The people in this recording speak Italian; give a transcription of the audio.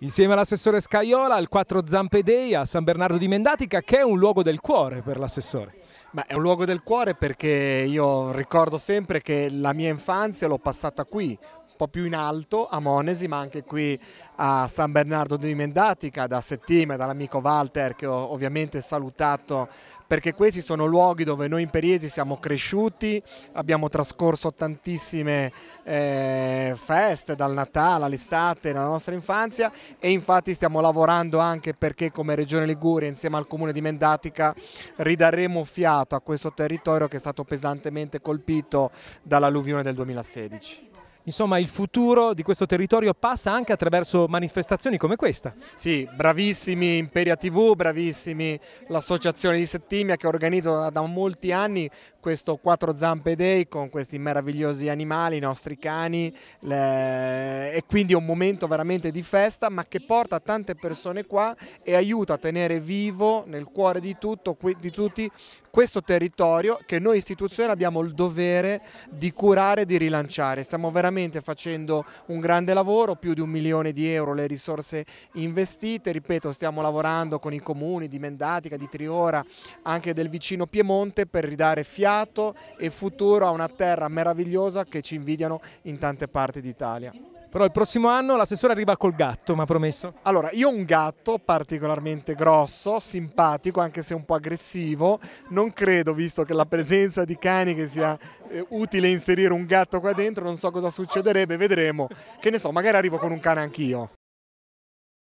Insieme all'assessore Scaiola al 4 Dei a San Bernardo di Mendatica che è un luogo del cuore per l'assessore. Ma è un luogo del cuore perché io ricordo sempre che la mia infanzia l'ho passata qui, po' più in alto a Monesi ma anche qui a San Bernardo di Mendatica da Settime, dall'amico Walter che ho ovviamente salutato perché questi sono luoghi dove noi in Periesi siamo cresciuti, abbiamo trascorso tantissime eh, feste dal Natale all'estate nella nostra infanzia e infatti stiamo lavorando anche perché come Regione Liguria insieme al Comune di Mendatica ridaremo fiato a questo territorio che è stato pesantemente colpito dall'alluvione del 2016 insomma il futuro di questo territorio passa anche attraverso manifestazioni come questa. Sì, bravissimi Imperia TV, bravissimi l'associazione di Settimia che organizza da molti anni questo quattro zampe day con questi meravigliosi animali, i nostri cani le... e quindi è un momento veramente di festa ma che porta tante persone qua e aiuta a tenere vivo nel cuore di, tutto, di tutti questo territorio che noi istituzioni abbiamo il dovere di curare e di rilanciare. Stiamo veramente facendo un grande lavoro, più di un milione di euro le risorse investite, ripeto stiamo lavorando con i comuni di Mendatica, di Triora, anche del vicino Piemonte per ridare fiato passato e futuro a una terra meravigliosa che ci invidiano in tante parti d'Italia. Però il prossimo anno l'assessore arriva col gatto, mi ha promesso. Allora, io ho un gatto particolarmente grosso, simpatico, anche se un po' aggressivo. Non credo, visto che la presenza di cani che sia eh, utile inserire un gatto qua dentro, non so cosa succederebbe, vedremo. Che ne so, magari arrivo con un cane anch'io.